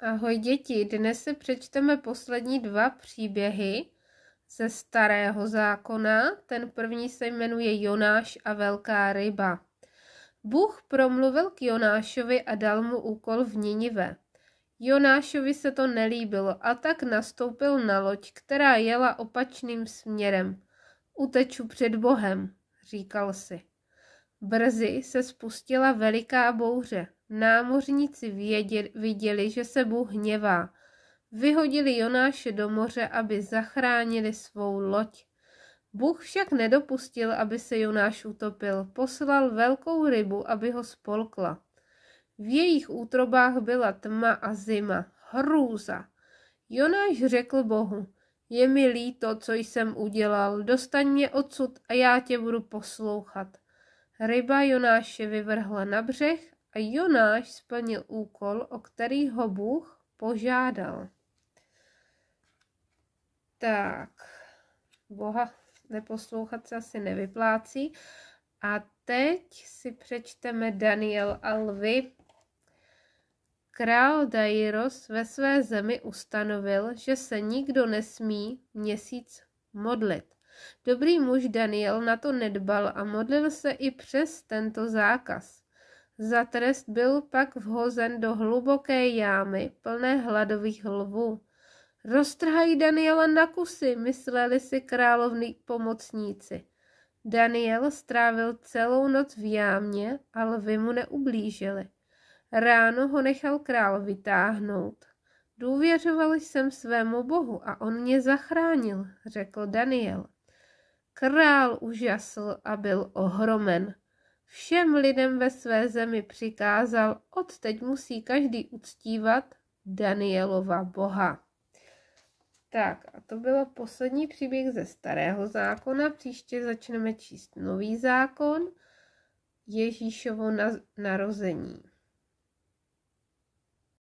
Ahoj děti, dnes si přečteme poslední dva příběhy ze starého zákona. Ten první se jmenuje Jonáš a velká ryba. Bůh promluvil k Jonášovi a dal mu úkol v Ninive. Jonášovi se to nelíbilo a tak nastoupil na loď, která jela opačným směrem. Uteču před Bohem, říkal si. Brzy se spustila veliká bouře. Námořníci věděli, viděli, že se Bůh hněvá. Vyhodili Jonáše do moře, aby zachránili svou loď. Bůh však nedopustil, aby se Jonáš utopil. Poslal velkou rybu, aby ho spolkla. V jejich útrobách byla tma a zima, hrůza. Jonáš řekl Bohu, je mi líto, co jsem udělal, dostaň mě odsud a já tě budu poslouchat. Ryba Jonáše vyvrhla na břeh a Jonáš splnil úkol, o který ho Bůh požádal. Tak, Boha neposlouchat se asi nevyplácí. A teď si přečteme Daniel a lvy. Král Dairos ve své zemi ustanovil, že se nikdo nesmí měsíc modlit. Dobrý muž Daniel na to nedbal a modlil se i přes tento zákaz. Za trest byl pak vhozen do hluboké jámy, plné hladových lvů. Roztrhají Daniela na kusy, mysleli si královní pomocníci. Daniel strávil celou noc v jámě a lvy mu neublížili. Ráno ho nechal král vytáhnout. Důvěřoval jsem svému bohu a on mě zachránil, řekl Daniel. Král užasl a byl ohromen. Všem lidem ve své zemi přikázal, odteď musí každý uctívat Danielova boha. Tak a to byl poslední příběh ze starého zákona. Příště začneme číst nový zákon Ježíšovo narození.